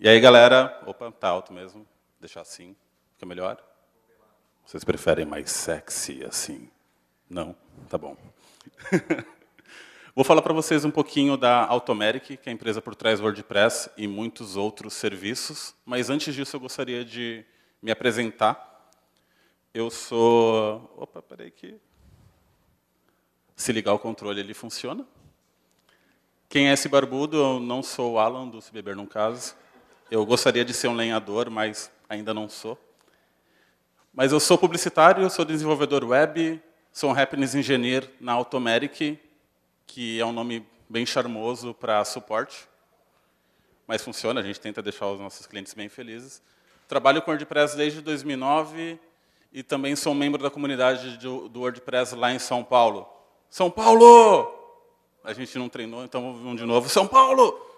E aí, galera, opa, tá alto mesmo, deixar assim, fica melhor. Vocês preferem mais sexy assim? Não? Tá bom. Vou falar para vocês um pouquinho da Automeric, que é a empresa por trás do WordPress e muitos outros serviços, mas antes disso eu gostaria de me apresentar. Eu sou... Opa, peraí que... Se ligar o controle, ele funciona. Quem é esse barbudo? Eu não sou o Alan, do Se Beber Num Caso. Eu gostaria de ser um lenhador, mas ainda não sou. Mas eu sou publicitário, sou desenvolvedor web, sou um happiness engineer na Automeric, que é um nome bem charmoso para suporte. Mas funciona, a gente tenta deixar os nossos clientes bem felizes. Trabalho com WordPress desde 2009 e também sou membro da comunidade do, do WordPress lá em São Paulo. São Paulo! A gente não treinou, então vamos de novo. São Paulo!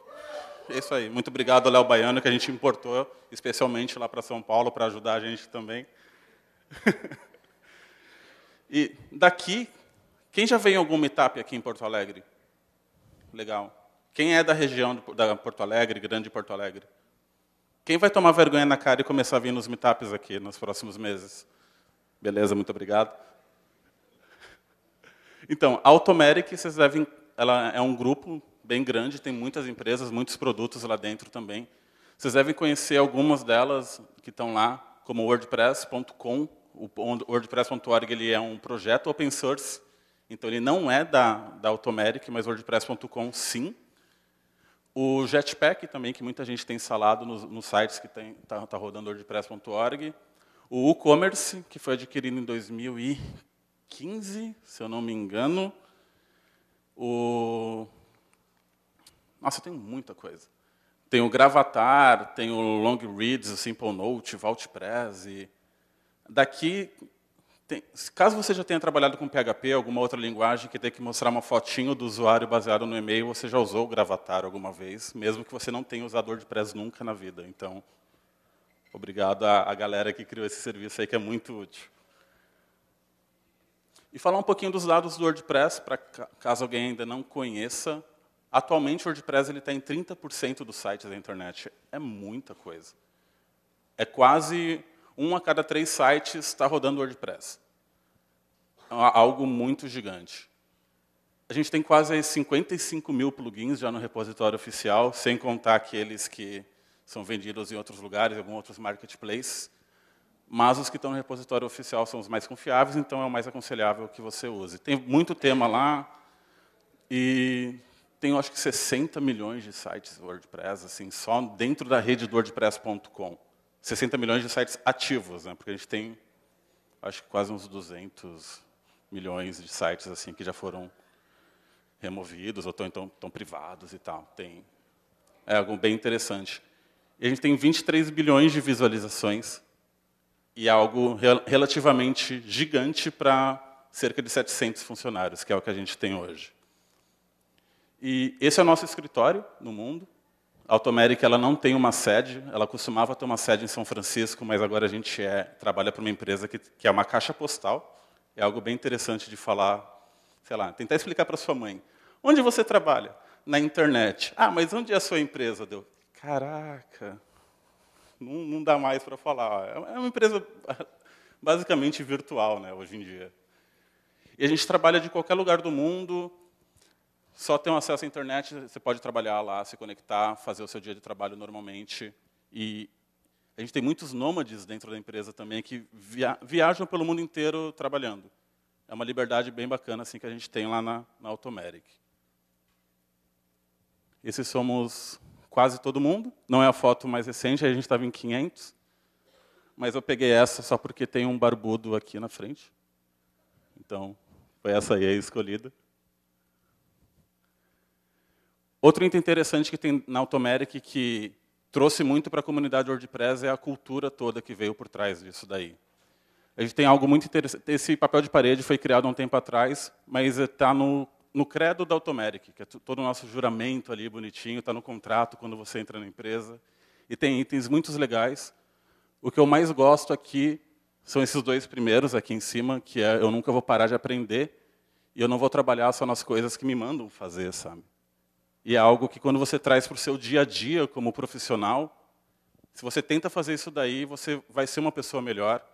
É isso aí. Muito obrigado ao Léo Baiano, que a gente importou especialmente lá para São Paulo para ajudar a gente também. e daqui, quem já veio em algum meetup aqui em Porto Alegre? Legal. Quem é da região da Porto Alegre, Grande Porto Alegre? Quem vai tomar vergonha na cara e começar a vir nos meetups aqui nos próximos meses? Beleza, muito obrigado. Então, a Automeric, vocês devem, ela é um grupo bem grande, tem muitas empresas, muitos produtos lá dentro também. Vocês devem conhecer algumas delas que estão lá, como WordPress.com. O WordPress.org ele é um projeto open source, então ele não é da, da Automeric, mas WordPress.com sim. O Jetpack também, que muita gente tem instalado nos, nos sites que está tá rodando WordPress.org. O e-commerce, que foi adquirido em 2015, se eu não me engano. O nossa, eu tenho muita coisa. Tenho Gravatar, tenho Long Reads, Simple Note, Vaultpress. E daqui, tem, caso você já tenha trabalhado com PHP, alguma outra linguagem que tem que mostrar uma fotinho do usuário baseado no e-mail, você já usou o Gravatar alguma vez, mesmo que você não tenha usado WordPress nunca na vida. Então, obrigado à, à galera que criou esse serviço aí, que é muito útil. E falar um pouquinho dos dados do WordPress, para caso alguém ainda não conheça. Atualmente, o WordPress está em 30% dos sites da internet. É muita coisa. É quase um a cada três sites está rodando WordPress. É algo muito gigante. A gente tem quase 55 mil plugins já no repositório oficial, sem contar aqueles que são vendidos em outros lugares, em alguns outros marketplaces. Mas os que estão no repositório oficial são os mais confiáveis, então é o mais aconselhável que você use. Tem muito tema lá e tenho acho que 60 milhões de sites WordPress, assim, só dentro da rede do WordPress.com. 60 milhões de sites ativos, né? Porque a gente tem, acho que quase uns 200 milhões de sites assim que já foram removidos ou estão então, estão privados e tal. Tem é algo bem interessante. E a gente tem 23 bilhões de visualizações e é algo relativamente gigante para cerca de 700 funcionários, que é o que a gente tem hoje. E esse é o nosso escritório no mundo. A Automeric, ela não tem uma sede, ela costumava ter uma sede em São Francisco, mas agora a gente é, trabalha para uma empresa que, que é uma caixa postal. É algo bem interessante de falar, sei lá, tentar explicar para sua mãe. Onde você trabalha? Na internet. Ah, mas onde é a sua empresa? Deu. Caraca, não, não dá mais para falar. É, é uma empresa basicamente virtual, né, hoje em dia. E a gente trabalha de qualquer lugar do mundo só tem acesso à internet, você pode trabalhar lá, se conectar, fazer o seu dia de trabalho normalmente. E a gente tem muitos nômades dentro da empresa também que via viajam pelo mundo inteiro trabalhando. É uma liberdade bem bacana assim que a gente tem lá na, na Automeric. Esses somos quase todo mundo. Não é a foto mais recente, a gente estava em 500. Mas eu peguei essa só porque tem um barbudo aqui na frente. Então, foi essa aí a escolhida. Outro item interessante que tem na Automatic que trouxe muito para a comunidade WordPress é a cultura toda que veio por trás disso daí. A gente tem algo muito interessante. Esse papel de parede foi criado há um tempo atrás, mas está no, no credo da Automatic, que é todo o nosso juramento ali bonitinho, está no contrato quando você entra na empresa. E tem itens muito legais. O que eu mais gosto aqui são esses dois primeiros aqui em cima, que é eu nunca vou parar de aprender e eu não vou trabalhar só nas coisas que me mandam fazer, sabe? E é algo que quando você traz para o seu dia a dia como profissional, se você tenta fazer isso daí, você vai ser uma pessoa melhor.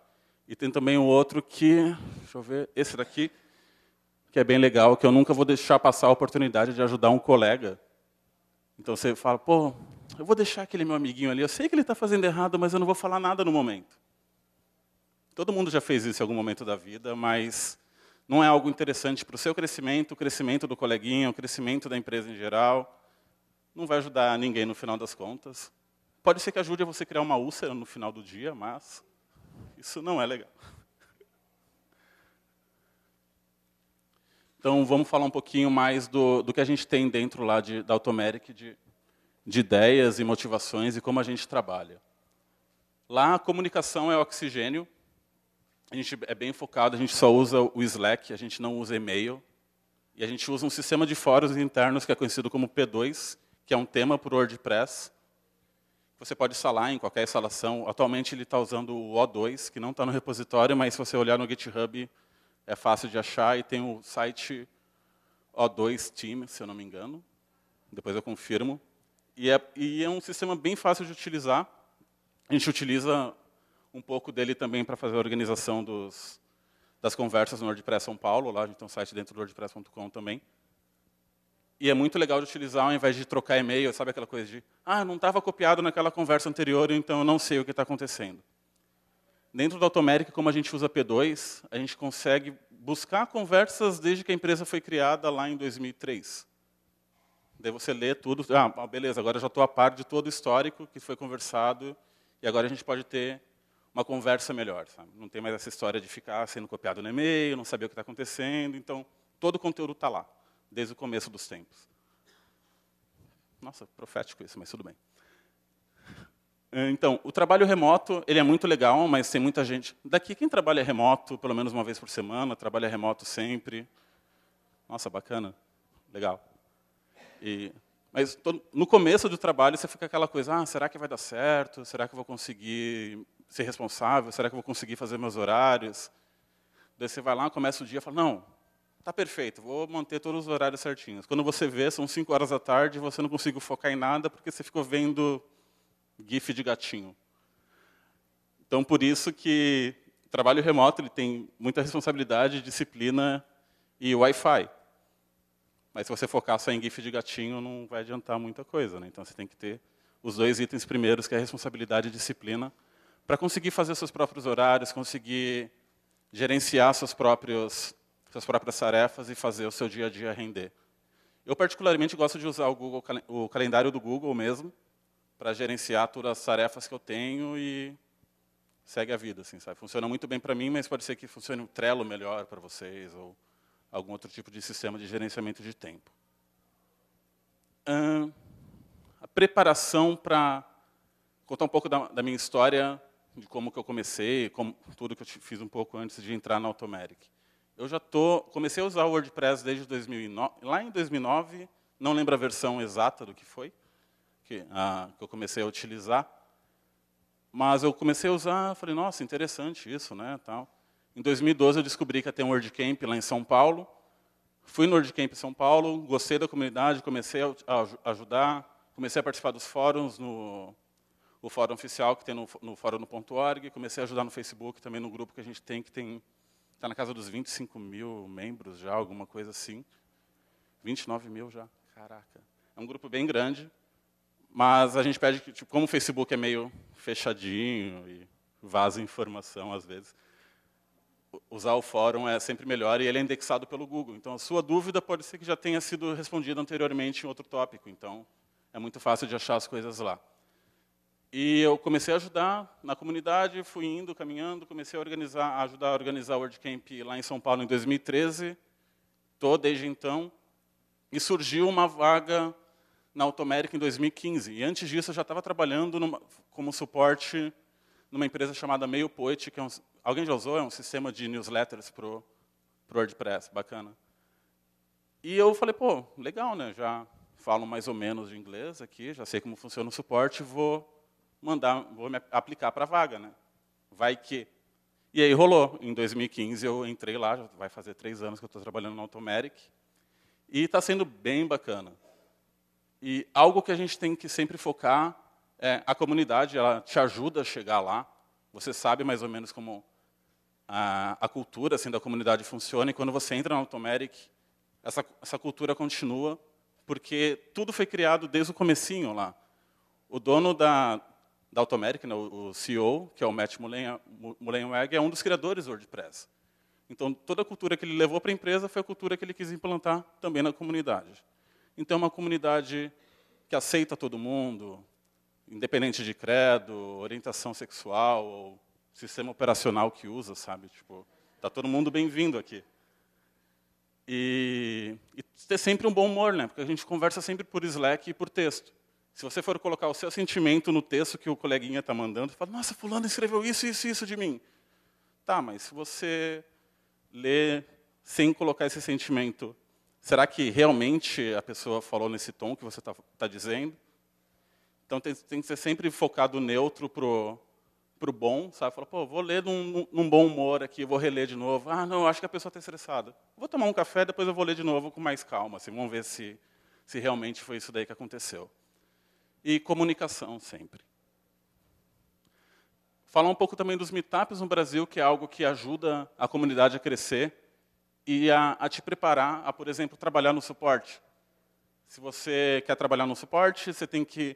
E tem também o outro que, deixa eu ver, esse daqui, que é bem legal, que eu nunca vou deixar passar a oportunidade de ajudar um colega. Então você fala, pô, eu vou deixar aquele meu amiguinho ali, eu sei que ele está fazendo errado, mas eu não vou falar nada no momento. Todo mundo já fez isso em algum momento da vida, mas não é algo interessante para o seu crescimento, o crescimento do coleguinha, o crescimento da empresa em geral. Não vai ajudar ninguém no final das contas. Pode ser que ajude a você criar uma úlcera no final do dia, mas isso não é legal. Então, vamos falar um pouquinho mais do, do que a gente tem dentro lá de, da Automeric, de, de ideias e motivações e como a gente trabalha. Lá, a comunicação é oxigênio a gente é bem focado, a gente só usa o Slack, a gente não usa e-mail. E a gente usa um sistema de fóruns internos que é conhecido como P2, que é um tema para o WordPress. Você pode instalar em qualquer instalação. Atualmente ele está usando o O2, que não está no repositório, mas se você olhar no GitHub é fácil de achar. E tem o site O2 Team, se eu não me engano. Depois eu confirmo. E é, e é um sistema bem fácil de utilizar. A gente utiliza um pouco dele também para fazer a organização dos, das conversas no WordPress São Paulo. Lá a gente tem um site dentro do wordpress.com também. E é muito legal de utilizar ao invés de trocar e-mail, sabe aquela coisa de ah, não estava copiado naquela conversa anterior, então eu não sei o que está acontecendo. Dentro do Automatic, como a gente usa P2, a gente consegue buscar conversas desde que a empresa foi criada lá em 2003. Daí você lê tudo, ah, beleza, agora já estou a par de todo o histórico que foi conversado e agora a gente pode ter uma conversa melhor. Sabe? Não tem mais essa história de ficar sendo copiado no e-mail, não saber o que está acontecendo. Então, todo o conteúdo está lá, desde o começo dos tempos. Nossa, profético isso, mas tudo bem. É, então, o trabalho remoto ele é muito legal, mas tem muita gente. Daqui, quem trabalha remoto, pelo menos uma vez por semana, trabalha remoto sempre. Nossa, bacana, legal. E, mas no começo do trabalho você fica aquela coisa: ah, será que vai dar certo? Será que eu vou conseguir ser responsável? Será que eu vou conseguir fazer meus horários? Daí você vai lá, começa o dia e fala, não, tá perfeito, vou manter todos os horários certinhos. Quando você vê, são 5 horas da tarde e você não conseguiu focar em nada porque você ficou vendo gif de gatinho. Então, por isso que trabalho remoto ele tem muita responsabilidade, disciplina e Wi-Fi. Mas se você focar só em GIF de gatinho, não vai adiantar muita coisa. Né? Então, você tem que ter os dois itens primeiros, que é responsabilidade e disciplina, para conseguir fazer seus próprios horários, conseguir gerenciar seus próprios, suas próprias tarefas e fazer o seu dia a dia render. Eu, particularmente, gosto de usar o, Google, o calendário do Google mesmo para gerenciar todas as tarefas que eu tenho e segue a vida. Assim, sabe? Funciona muito bem para mim, mas pode ser que funcione o um Trello melhor para vocês ou algum outro tipo de sistema de gerenciamento de tempo. Hum, a preparação para contar um pouco da, da minha história de como que eu comecei, como, tudo que eu fiz um pouco antes de entrar na Automatic. Eu já tô, comecei a usar o WordPress desde 2009, lá em 2009, não lembro a versão exata do que foi, que, ah, que eu comecei a utilizar, mas eu comecei a usar, falei, nossa, interessante isso, né, tal. Em 2012 eu descobri que ia ter um WordCamp lá em São Paulo, fui no WordCamp São Paulo, gostei da comunidade, comecei a, a ajudar, comecei a participar dos fóruns no, o fórum oficial que tem no, no fórum.org, comecei a ajudar no Facebook, também no grupo que a gente tem, que tem está na casa dos 25 mil membros já, alguma coisa assim. 29 mil já, caraca. É um grupo bem grande, mas a gente pede que, tipo, como o Facebook é meio fechadinho e vaza informação às vezes, usar o fórum é sempre melhor e ele é indexado pelo Google. Então, a sua dúvida pode ser que já tenha sido respondida anteriormente em outro tópico. Então, é muito fácil de achar as coisas lá. E eu comecei a ajudar na comunidade, fui indo, caminhando, comecei a organizar, a ajudar a organizar o WordCamp lá em São Paulo em 2013. estou desde então. E surgiu uma vaga na Automérica em 2015. E antes disso eu já estava trabalhando numa, como suporte numa empresa chamada MailPoet, que é um, alguém já usou, é um sistema de newsletters pro pro WordPress, bacana. E eu falei, pô, legal, né? Já falo mais ou menos de inglês aqui, já sei como funciona o suporte, vou mandar, vou me aplicar para a vaga, né? Vai que. E aí rolou. Em 2015 eu entrei lá, já vai fazer três anos que eu estou trabalhando na Automeric. E está sendo bem bacana. E algo que a gente tem que sempre focar é a comunidade, ela te ajuda a chegar lá. Você sabe mais ou menos como a, a cultura assim, da comunidade funciona. E quando você entra na Automeric, essa, essa cultura continua, porque tudo foi criado desde o comecinho lá. O dono da, da Automeric, né, o CEO, que é o Matt Mullenweg, é um dos criadores do WordPress. Então, toda a cultura que ele levou para a empresa foi a cultura que ele quis implantar também na comunidade. Então, é uma comunidade que aceita todo mundo, independente de credo, orientação sexual ou sistema operacional que usa, sabe? Tipo, tá todo mundo bem-vindo aqui. E, e, ter sempre um bom humor, né? Porque a gente conversa sempre por Slack e por texto. Se você for colocar o seu sentimento no texto que o coleguinha está mandando, você fala, nossa, fulano escreveu isso, isso, isso de mim. Tá, mas se você lê sem colocar esse sentimento, será que realmente a pessoa falou nesse tom que você está tá dizendo? Então tem, tem, que ser sempre focado neutro pro pro bom, sabe? Fala, pô, vou ler num, num, bom humor aqui, vou reler de novo. Ah, não, acho que a pessoa está estressada. Vou tomar um café, depois eu vou ler de novo com mais calma, assim, vamos ver se se realmente foi isso daí que aconteceu e comunicação sempre. Falar um pouco também dos meetups no Brasil, que é algo que ajuda a comunidade a crescer e a, a te preparar a, por exemplo, trabalhar no suporte. Se você quer trabalhar no suporte, você tem que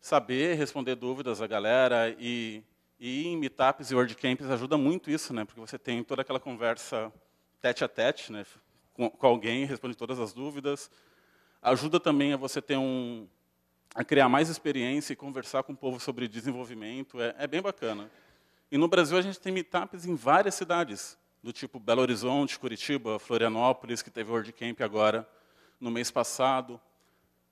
saber responder dúvidas da galera e, e ir em meetups e WordCamps ajuda muito isso, né? Porque você tem toda aquela conversa tete a tete, né? Com, com alguém, responde todas as dúvidas. Ajuda também a você ter um, a criar mais experiência e conversar com o povo sobre desenvolvimento. É, é bem bacana. E no Brasil a gente tem meetups em várias cidades, do tipo Belo Horizonte, Curitiba, Florianópolis, que teve o WordCamp agora no mês passado.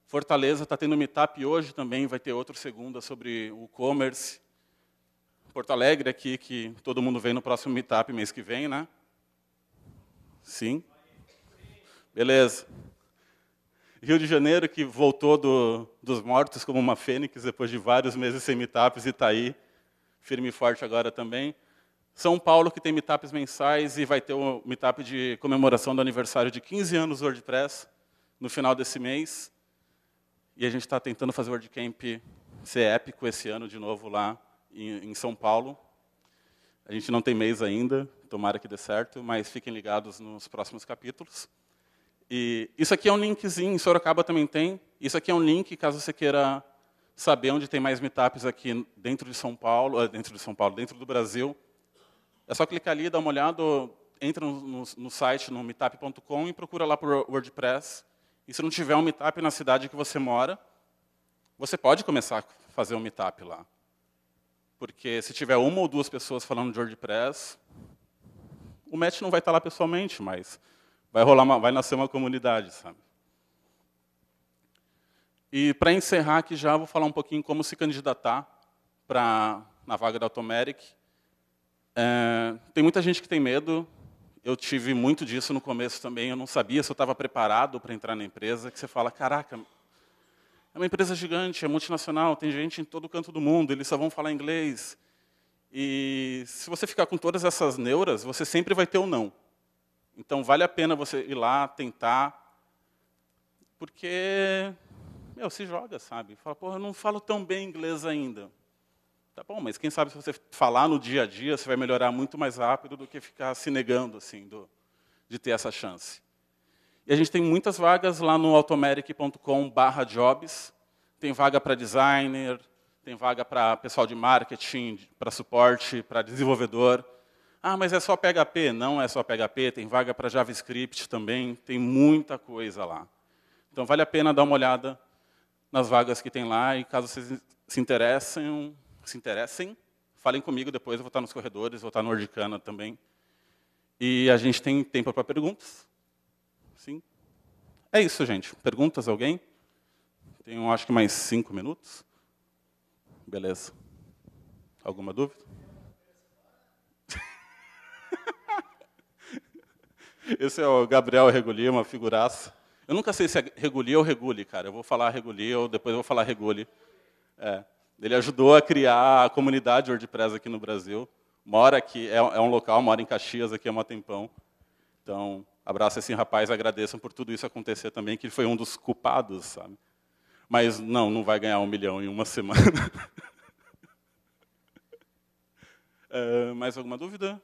Fortaleza está tendo meetup hoje também, vai ter outro segunda sobre o e-commerce. Porto Alegre aqui, que todo mundo vem no próximo meetup mês que vem, né? Sim? Beleza. Rio de Janeiro, que voltou do, dos mortos como uma fênix depois de vários meses sem meetups, e está aí, firme e forte agora também. São Paulo, que tem meetups mensais e vai ter o um meetup de comemoração do aniversário de 15 anos do WordPress no final desse mês. E a gente está tentando fazer o WordCamp ser épico esse ano de novo lá em, em São Paulo. A gente não tem mês ainda, tomara que dê certo, mas fiquem ligados nos próximos capítulos. E isso aqui é um linkzinho, em Sorocaba também tem. Isso aqui é um link, caso você queira saber onde tem mais meetups aqui dentro de São Paulo, eh, dentro de São Paulo, dentro do Brasil. É só clicar ali, dar uma olhada, entra no, no, no site, no meetup.com e procura lá por WordPress. E se não tiver um meetup na cidade que você mora, você pode começar a fazer um meetup lá. Porque se tiver uma ou duas pessoas falando de WordPress, o Matt não vai estar lá pessoalmente, mas vai rolar, uma, vai nascer uma comunidade, sabe? E para encerrar aqui já vou falar um pouquinho como se candidatar para na vaga da Automeric. É, tem muita gente que tem medo. Eu tive muito disso no começo também. Eu não sabia se eu estava preparado para entrar na empresa. Que você fala, caraca, é uma empresa gigante, é multinacional, tem gente em todo canto do mundo. Eles só vão falar inglês. E se você ficar com todas essas neuras, você sempre vai ter o um não. Então vale a pena você ir lá, tentar, porque, meu, se joga, sabe? Fala, porra, eu não falo tão bem inglês ainda. Tá bom, mas quem sabe se você falar no dia a dia, você vai melhorar muito mais rápido do que ficar se negando, assim, do, de ter essa chance. E a gente tem muitas vagas lá no automericcom jobs. Tem vaga para designer, tem vaga para pessoal de marketing, para suporte, para desenvolvedor. Ah, mas é só PHP? Não é só PHP, tem vaga para JavaScript também, tem muita coisa lá. Então vale a pena dar uma olhada nas vagas que tem lá e caso vocês se interessem, se interessem, falem comigo depois, eu vou estar nos corredores, vou estar no Ordicana também. E a gente tem tempo para perguntas. Sim. É isso, gente. Perguntas alguém? Tenho acho que mais cinco minutos. Beleza. Alguma dúvida? Esse é o Gabriel Reguli, uma figuraça. Eu nunca sei se é Reguli ou Reguli, cara. Eu vou falar Reguli ou depois eu vou falar Reguli. É. Ele ajudou a criar a comunidade WordPress aqui no Brasil. Mora aqui, é, é um local, mora em Caxias aqui há um tempão. Então, abraço esse rapaz, agradeçam por tudo isso acontecer também, que ele foi um dos culpados, sabe? Mas não, não vai ganhar um milhão em uma semana. uh, mais alguma dúvida?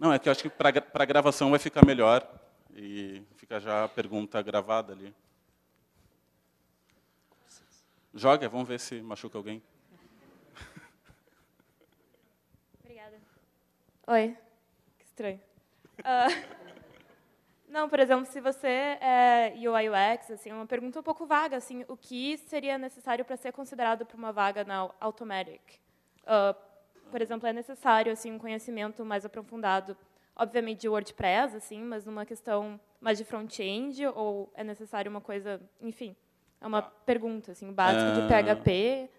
Não, é que eu acho que para a gravação vai ficar melhor. E fica já a pergunta gravada ali. Joga, vamos ver se machuca alguém. Obrigada. Oi, que estranho. Uh, não, por exemplo, se você é UI UX, assim, é uma pergunta um pouco vaga, assim, o que seria necessário para ser considerado para uma vaga na Automatic? Uh, por exemplo, é necessário assim um conhecimento mais aprofundado, obviamente de WordPress, assim, mas numa questão mais de front-end ou é necessário uma coisa, enfim, é uma ah. pergunta assim básica ah. de PHP.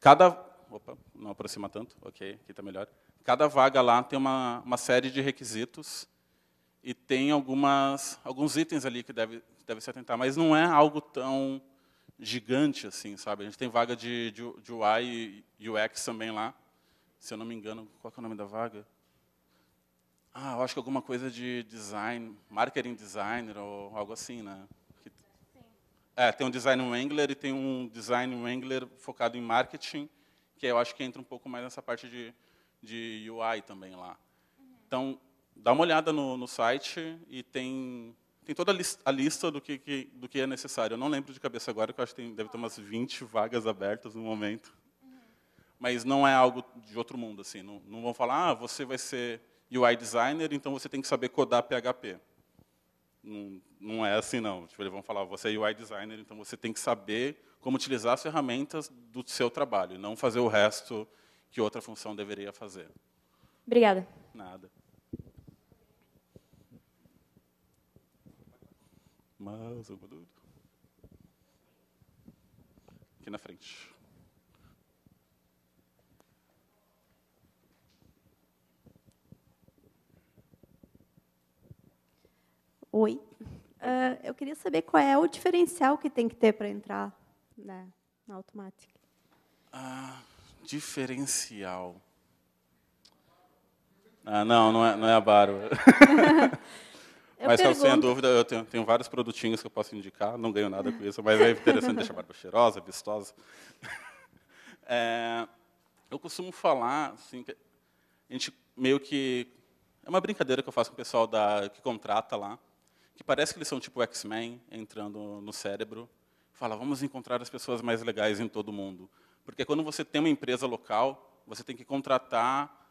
Cada, opa, não aproxima tanto, ok, aqui está melhor. Cada vaga lá tem uma, uma série de requisitos e tem algumas alguns itens ali que deve deve se atentar, mas não é algo tão gigante assim, sabe? A gente tem vaga de, de, de UI e UX também lá, se eu não me engano, qual é o nome da vaga? Ah, eu acho que alguma coisa de design, marketing designer ou algo assim, né? Que, é, tem um design Wrangler e tem um design Wrangler focado em marketing, que eu acho que entra um pouco mais nessa parte de, de UI também lá. Uhum. Então, dá uma olhada no, no site e tem, tem toda a, list, a lista do que, que, do que é necessário. Eu não lembro de cabeça agora, que eu acho que tem, deve ter umas 20 vagas abertas no momento mas não é algo de outro mundo. Assim. Não, não vão falar, ah, você vai ser UI designer, então você tem que saber codar PHP. Não, não é assim, não. Tipo, eles vão falar, você é UI designer, então você tem que saber como utilizar as ferramentas do seu trabalho, e não fazer o resto que outra função deveria fazer. Obrigada. Nada. Mas alguma dúvida? Aqui na frente. Oi. Uh, eu queria saber qual é o diferencial que tem que ter para entrar né, na automática. Ah, diferencial. Ah, não, não é, não é a Baro. mas pergunto... sem dúvida, eu tenho, tenho, vários produtinhos que eu posso indicar, não ganho nada com isso, mas é interessante deixar a barba cheirosa, vistosa. É, eu costumo falar, assim, que a gente meio que. É uma brincadeira que eu faço com o pessoal da, que contrata lá que parece que eles são tipo X-Men entrando no cérebro. Fala, vamos encontrar as pessoas mais legais em todo o mundo. Porque quando você tem uma empresa local, você tem que contratar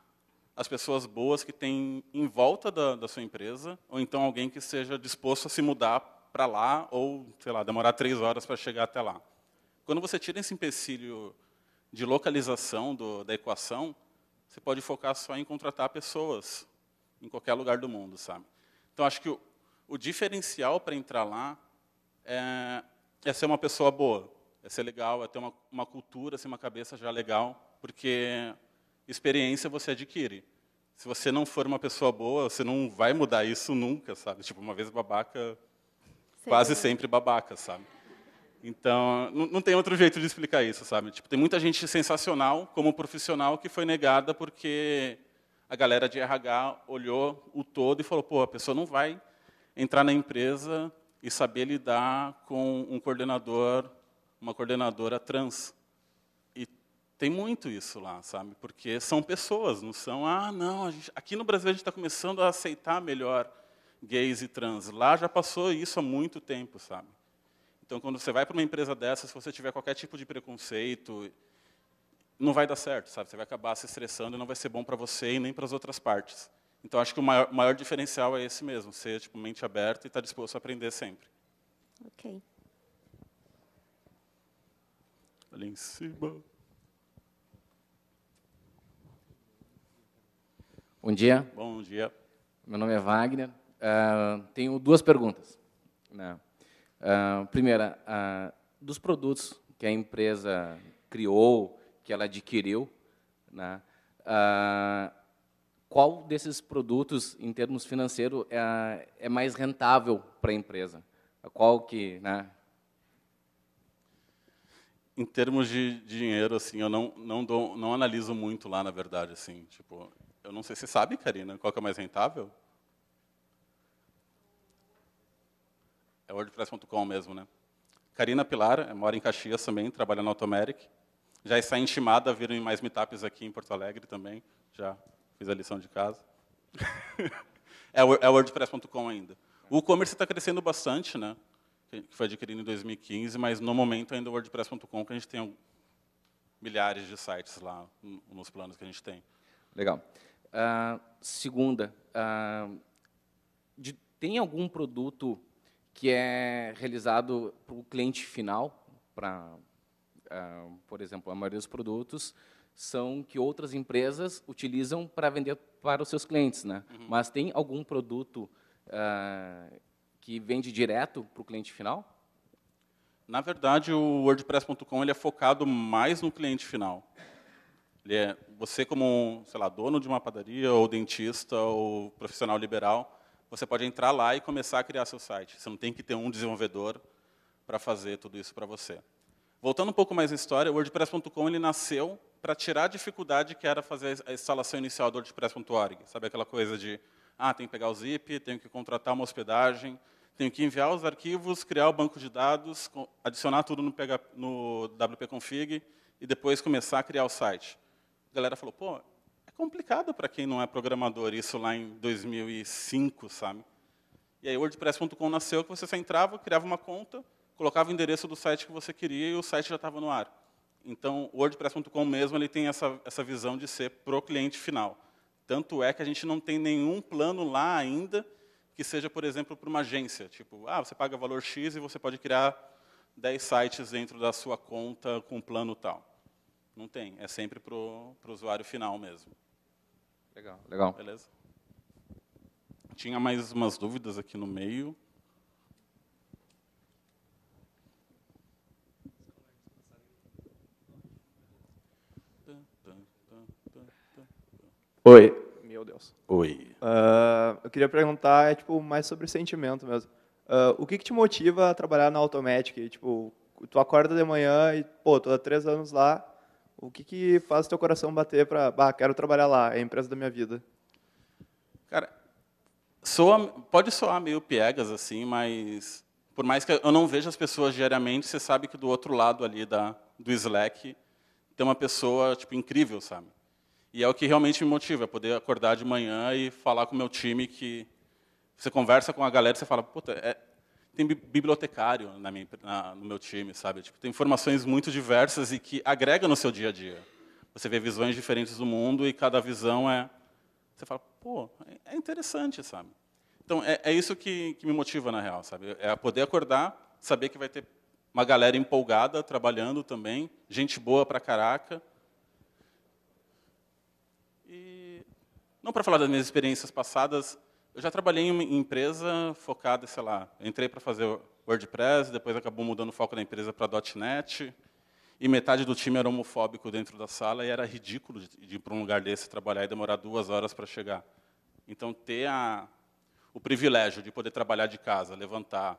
as pessoas boas que tem em volta da, da sua empresa, ou então alguém que seja disposto a se mudar para lá, ou, sei lá, demorar três horas para chegar até lá. Quando você tira esse empecilho de localização do, da equação, você pode focar só em contratar pessoas em qualquer lugar do mundo, sabe? Então, acho que o, o diferencial para entrar lá é, é, ser uma pessoa boa, é ser legal, é ter uma, uma cultura, ser assim, uma cabeça já legal, porque experiência você adquire. Se você não for uma pessoa boa, você não vai mudar isso nunca, sabe? Tipo, uma vez babaca, quase sempre babaca, sabe? Então, não, não, tem outro jeito de explicar isso, sabe? Tipo, tem muita gente sensacional como profissional que foi negada porque a galera de RH olhou o todo e falou: pô, a pessoa não vai entrar na empresa e saber lidar com um coordenador, uma coordenadora trans. E tem muito isso lá, sabe? Porque são pessoas, não são, ah, não, gente, aqui no Brasil a gente está começando a aceitar melhor gays e trans. Lá já passou isso há muito tempo, sabe? Então, quando você vai para uma empresa dessa, se você tiver qualquer tipo de preconceito, não vai dar certo, sabe? Você vai acabar se estressando e não vai ser bom para você e nem para as outras partes. Então, acho que o maior, maior diferencial é esse mesmo, ser tipo, mente aberta e estar tá disposto a aprender sempre. Ok. Ali em cima. Bom dia. Bom dia. Meu nome é Wagner. Uh, tenho duas perguntas. Uh, primeira, uh, dos produtos que a empresa criou, que ela adquiriu, né? Uh, qual desses produtos, em termos financeiros, é, é mais rentável para a empresa? Qual que, né? Em termos de, dinheiro, assim, eu não não, dou, não analiso muito lá, na verdade, assim, tipo, eu não sei, você sabe, Karina, qual que é mais rentável? É wordpress.com mesmo, né? Karina Pilar, mora em Caxias também, trabalha na Automeric. Já está intimada a vir em mais meetups aqui em Porto Alegre também, já Fiz a lição de casa. é o é WordPress.com ainda. O e-commerce está crescendo bastante, né? Que foi adquirido em 2015, mas no momento ainda o WordPress.com, que a gente tem milhares de sites lá nos planos que a gente tem. Legal. Uh, segunda, uh, de, tem algum produto que é realizado para o cliente final, para, uh, ah, por exemplo, a maioria dos produtos, são que outras empresas utilizam para vender para os seus clientes, né? Uhum. Mas tem algum produto uh, que vende direto para o cliente final? Na verdade, o WordPress.com ele é focado mais no cliente final. Ele é, você como, sei lá, dono de uma padaria ou dentista ou profissional liberal, você pode entrar lá e começar a criar seu site. Você não tem que ter um desenvolvedor para fazer tudo isso para você. Voltando um pouco mais à história, o WordPress.com ele nasceu para tirar a dificuldade que era fazer a instalação inicial do WordPress.org. Sabe aquela coisa de, ah, tem que pegar o zip, tenho que contratar uma hospedagem, tenho que enviar os arquivos, criar o banco de dados, adicionar tudo no, PHP, no WP-config e depois começar a criar o site. A galera falou, pô, é complicado para quem não é programador isso lá em 2005, sabe? E aí o WordPress.com nasceu que você só entrava, criava uma conta, colocava o endereço do site que você queria e o site já estava no ar. Então, o WordPress.com mesmo ele tem essa, essa visão de ser para o cliente final. Tanto é que a gente não tem nenhum plano lá ainda que seja, por exemplo, para uma agência. Tipo, ah, você paga valor X e você pode criar 10 sites dentro da sua conta com um plano tal. Não tem, é sempre para o usuário final mesmo. Legal, legal. Beleza? Tinha mais umas dúvidas aqui no meio. Oi. Meu Deus. Oi. Uh, eu queria perguntar, é, tipo, mais sobre sentimento mesmo. Uh, o que, que, te motiva a trabalhar na Automatic? Tipo, tu acorda de manhã e, pô, tu há três anos lá. O que, que faz teu coração bater para, bah, quero trabalhar lá, é a empresa da minha vida? Cara, soa, pode soar meio piegas, assim, mas por mais que eu não veja as pessoas diariamente, você sabe que do outro lado ali da, do Slack tem uma pessoa, tipo, incrível, sabe? E é o que realmente me motiva, é poder acordar de manhã e falar com o meu time que você conversa com a galera e você fala, puta, é, tem bibliotecário na minha, na, no meu time, sabe? Tipo, tem informações muito diversas e que agrega no seu dia a dia. Você vê visões diferentes do mundo e cada visão é... Você fala, pô, é interessante, sabe? Então, é, é isso que, que me motiva, na real, sabe? É poder acordar, saber que vai ter uma galera empolgada trabalhando também, gente boa pra caraca, e não para falar das minhas experiências passadas, eu já trabalhei em uma empresa focada, sei lá, entrei para fazer WordPress, depois acabou mudando o foco da empresa para .NET, e metade do time era homofóbico dentro da sala, e era ridículo de, ir para um lugar desse trabalhar e demorar duas horas para chegar. Então, ter a, o privilégio de poder trabalhar de casa, levantar,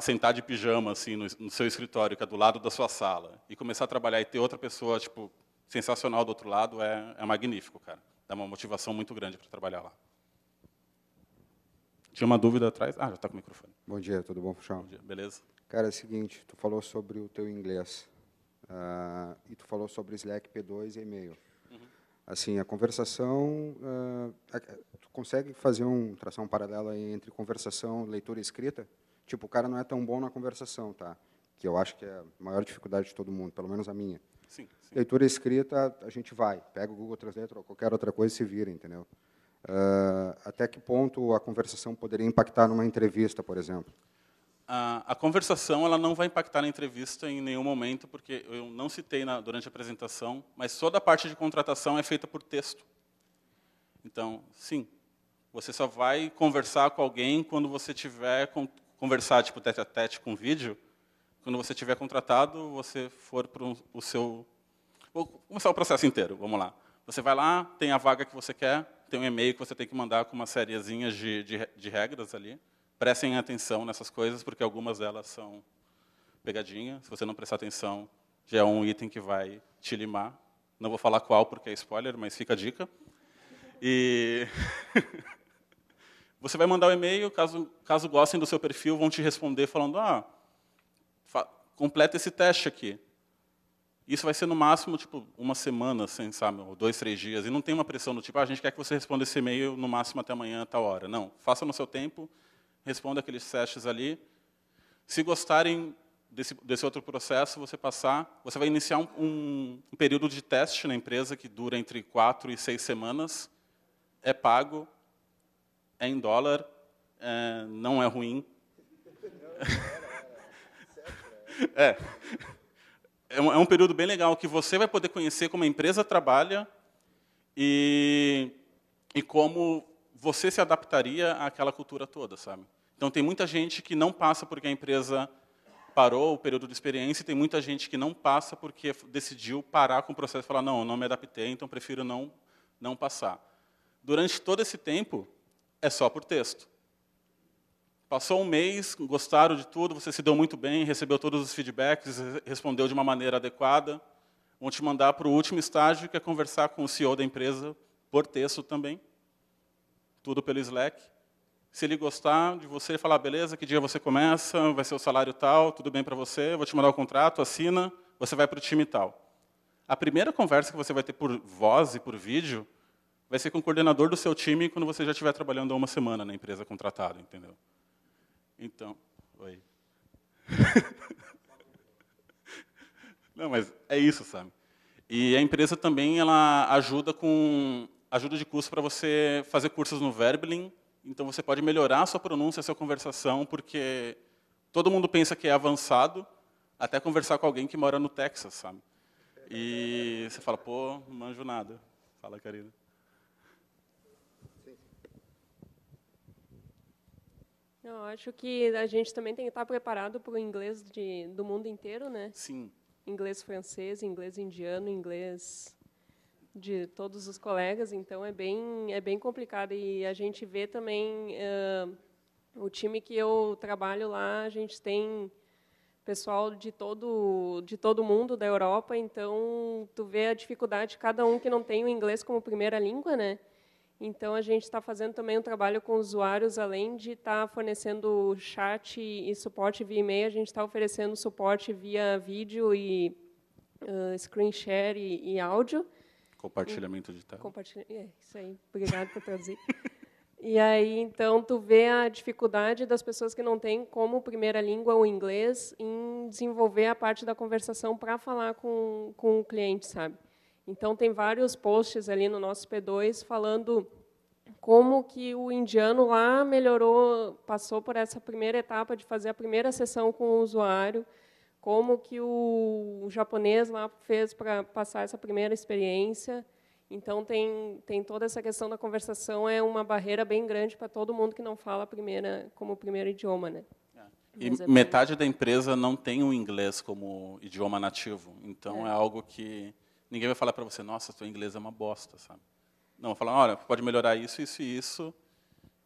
sentar de pijama assim no, no seu escritório, que é do lado da sua sala, e começar a trabalhar e ter outra pessoa tipo sensacional do outro lado, é, é magnífico, cara. Dá uma motivação muito grande para trabalhar lá. Tinha uma dúvida atrás? Ah, já está com o microfone. Bom dia, tudo bom, Puxão? Bom dia, beleza. Cara, é o seguinte, tu falou sobre o teu inglês uh, e tu falou sobre Slack P2 e e-mail. Uhum. Assim, a conversação, uh, tu consegue fazer um tração paralelo entre conversação, leitura e escrita? Tipo, o cara não é tão bom na conversação, tá? Que eu acho que é a maior dificuldade de todo mundo, pelo menos a minha. Sim, sim. Leitura escrita, a gente vai, pega o Google Translator ou qualquer outra coisa e se vira, entendeu? Uh, até que ponto a conversação poderia impactar numa entrevista, por exemplo? A, conversação ela não vai impactar na entrevista em nenhum momento, porque eu não citei na, durante a apresentação, mas toda a parte de contratação é feita por texto. Então, sim, você só vai conversar com alguém quando você tiver com, conversar tipo tete a tete com vídeo, quando você tiver contratado, você for para o seu... Vou começar o processo inteiro, vamos lá. Você vai lá, tem a vaga que você quer, tem um e-mail que você tem que mandar com uma sériezinha de, de, de regras ali. Prestem atenção nessas coisas, porque algumas delas são pegadinha. Se você não prestar atenção, já é um item que vai te limar. Não vou falar qual, porque é spoiler, mas fica a dica. E... você vai mandar o um e-mail, caso, caso gostem do seu perfil, vão te responder falando, ah, completa esse teste aqui. Isso vai ser no máximo tipo uma semana, assim, sabe, ou dois, três dias. E não tem uma pressão do tipo, ah, a gente quer que você responda esse e-mail no máximo até amanhã, tal hora. Não, faça no seu tempo, responda aqueles testes ali. Se gostarem desse, desse outro processo, você passar, você vai iniciar um, um, período de teste na empresa que dura entre quatro e seis semanas. É pago, é em dólar, é, não é ruim. É. É um, é um período bem legal que você vai poder conhecer como a empresa trabalha e, e como você se adaptaria àquela cultura toda, sabe? Então, tem muita gente que não passa porque a empresa parou o período de experiência, e tem muita gente que não passa porque decidiu parar com o processo e falar: não, não me adaptei, então prefiro não, não passar. Durante todo esse tempo, é só por texto. Passou um mês, gostaram de tudo, você se deu muito bem, recebeu todos os feedbacks, respondeu de uma maneira adequada. Vão te mandar para o último estágio, que é conversar com o CEO da empresa, por texto também. Tudo pelo Slack. Se ele gostar de você, falar, ah, beleza, que dia você começa, vai ser o salário tal, tudo bem para você, vou te mandar o contrato, assina, você vai para o time tal. A primeira conversa que você vai ter por voz e por vídeo vai ser com o coordenador do seu time quando você já estiver trabalhando há uma semana na empresa contratada, entendeu? Então, oi. Não, mas é isso, sabe? E a empresa também ela ajuda com ajuda de curso para você fazer cursos no Verbling Então você pode melhorar a sua pronúncia, a sua conversação, porque todo mundo pensa que é avançado até conversar com alguém que mora no Texas, sabe? E você fala, pô, não manjo nada. Fala, querida. Eu acho que a gente também tem que estar preparado para o inglês de, do mundo inteiro, né? Sim. Inglês francês, inglês indiano, inglês de todos os colegas, então é bem é bem complicado e a gente vê também uh, o time que eu trabalho lá, a gente tem pessoal de todo de todo mundo da Europa, então tu vê a dificuldade de cada um que não tem o inglês como primeira língua, né? Então, a gente está fazendo também um trabalho com usuários, além de estar tá fornecendo chat e suporte via e-mail, a gente está oferecendo suporte via vídeo e uh, screen share e, e áudio. Compartilhamento de tela. Compartilha... É, isso aí. Obrigado por traduzir. e aí, então, tu vê a dificuldade das pessoas que não têm como primeira língua o inglês em desenvolver a parte da conversação para falar com, com o cliente, sabe? Então tem vários posts ali no nosso P2 falando como que o indiano lá melhorou, passou por essa primeira etapa de fazer a primeira sessão com o usuário, como que o japonês lá fez para passar essa primeira experiência. Então tem tem toda essa questão da conversação é uma barreira bem grande para todo mundo que não fala primeira como primeiro idioma, né? É. É e metade da empresa não tem o inglês como idioma nativo. Então é, é algo que Ninguém vai falar para você, nossa, teu inglês é uma bosta, sabe? Não, vai falar, olha, pode melhorar isso, isso e isso,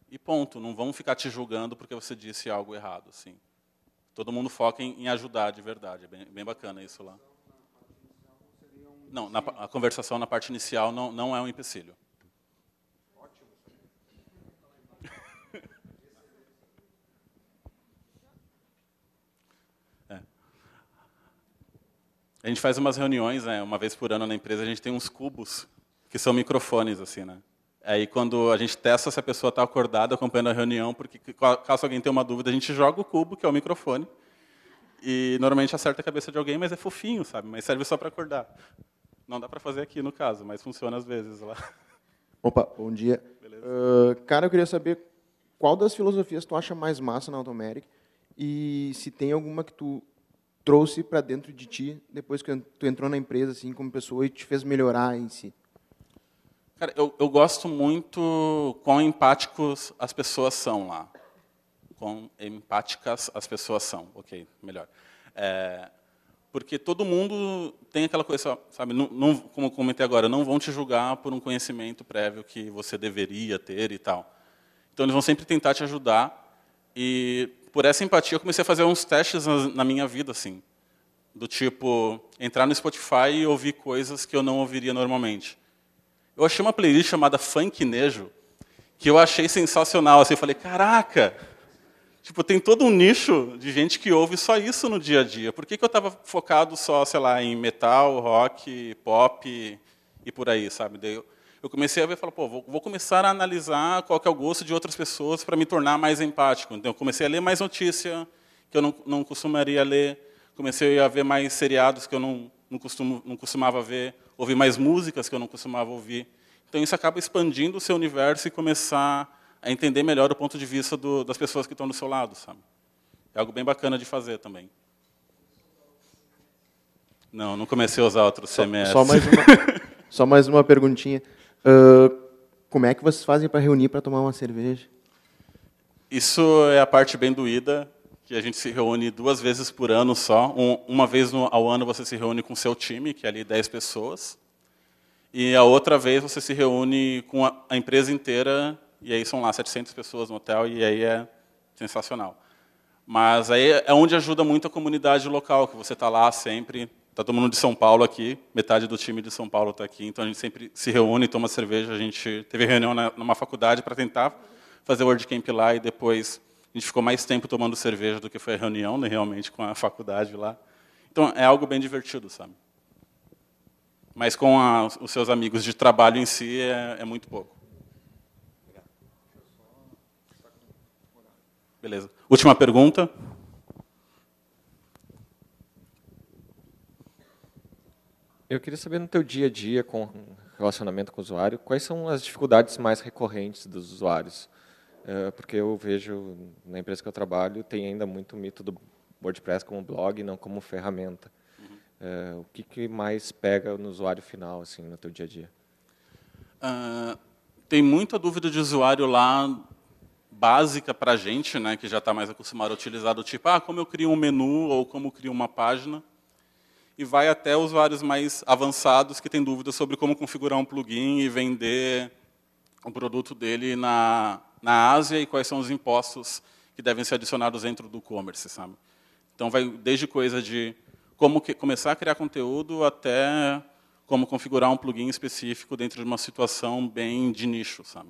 e ponto. Não vão ficar te julgando porque você disse algo errado, assim. Todo mundo foca em, em ajudar de verdade, é bem, bem bacana isso lá. Então, não, na, a conversação na parte inicial não, não é um empecilho. A gente faz umas reuniões, né, uma vez por ano na empresa, a gente tem uns cubos que são microfones, assim, né? Aí quando a gente testa se a pessoa está acordada acompanhando a reunião, porque caso alguém tenha uma dúvida, a gente joga o cubo, que é o microfone, e normalmente acerta a cabeça de alguém, mas é fofinho, sabe? Mas serve só para acordar. Não dá para fazer aqui no caso, mas funciona às vezes lá. Opa, bom dia. Uh, cara, eu queria saber qual das filosofias tu acha mais massa na Automeric e se tem alguma que tu trouxe para dentro de ti depois que tu entrou na empresa assim como pessoa e te fez melhorar em si? Cara, eu, eu gosto muito quão empáticos as pessoas são lá. Quão empáticas as pessoas são. Ok, melhor. É, porque todo mundo tem aquela coisa, sabe? Não, não, como eu comentei agora, não vão te julgar por um conhecimento prévio que você deveria ter e tal. Então, eles vão sempre tentar te ajudar. E por essa empatia, eu comecei a fazer uns testes na, minha vida, assim. Do tipo, entrar no Spotify e ouvir coisas que eu não ouviria normalmente. Eu achei uma playlist chamada Funk Nejo, que eu achei sensacional. Assim, eu falei, caraca! Tipo, tem todo um nicho de gente que ouve só isso no dia a dia. Por que, que eu estava focado só, sei lá, em metal, rock, pop e por aí, sabe? Daí eu eu comecei a ver, falar, pô, vou, vou, começar a analisar qual que é o gosto de outras pessoas para me tornar mais empático. Então, eu comecei a ler mais notícia que eu não, não costumaria ler, comecei a ver mais seriados que eu não, não, costumo, não costumava ver, ouvir mais músicas que eu não costumava ouvir. Então, isso acaba expandindo o seu universo e começar a entender melhor o ponto de vista do, das pessoas que estão do seu lado, sabe? É algo bem bacana de fazer também. Não, não comecei a usar outro CMS. Só, só mais uma, só mais uma perguntinha. Uh, como é que vocês fazem para reunir para tomar uma cerveja? Isso é a parte bem doída, que a gente se reúne duas vezes por ano só. Um, uma vez no, ao ano você se reúne com seu time, que é ali 10 pessoas. E a outra vez você se reúne com a, a empresa inteira, e aí são lá 700 pessoas no hotel, e aí é sensacional. Mas aí é onde ajuda muito a comunidade local, que você está lá sempre Está todo mundo de São Paulo aqui, metade do time de São Paulo está aqui, então a gente sempre se reúne, toma cerveja. A gente teve reunião na, numa faculdade para tentar fazer o WordCamp lá e depois a gente ficou mais tempo tomando cerveja do que foi a reunião, né, realmente, com a faculdade lá. Então é algo bem divertido, sabe? Mas com a, os seus amigos de trabalho em si é, é muito pouco. Beleza. Última pergunta. Eu queria saber no teu dia a dia com relacionamento com o usuário, quais são as dificuldades mais recorrentes dos usuários? Eh, porque eu vejo na empresa que eu trabalho tem ainda muito mito do WordPress como blog, não como ferramenta. Uhum. Eh, o que, que mais pega no usuário final assim no teu dia a dia? Uh, tem muita dúvida de usuário lá básica para a gente, né, que já está mais acostumado a utilizar, do tipo, ah, como eu crio um menu ou como eu crio uma página e vai até usuários mais avançados que têm dúvidas sobre como configurar um plugin e vender o produto dele na, na Ásia e quais são os impostos que devem ser adicionados dentro do e-commerce, sabe? Então vai desde coisa de como que, começar a criar conteúdo até como configurar um plugin específico dentro de uma situação bem de nicho, sabe?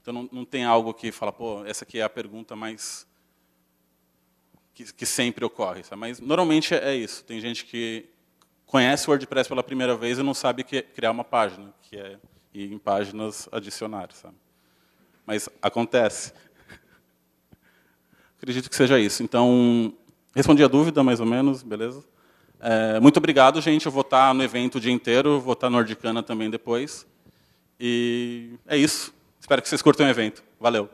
Então não, não tem algo que fala, pô, essa aqui é a pergunta mais que, que sempre ocorre. Sabe? Mas normalmente é, é isso. Tem gente que conhece o WordPress pela primeira vez e não sabe que, criar uma página, que é ir em páginas adicionar. Sabe? Mas acontece. Acredito que seja isso. Então, respondi a dúvida, mais ou menos, beleza? É, muito obrigado, gente. Eu vou estar no evento o dia inteiro, vou estar no Nordicana também depois. E é isso. Espero que vocês curtam o evento. Valeu.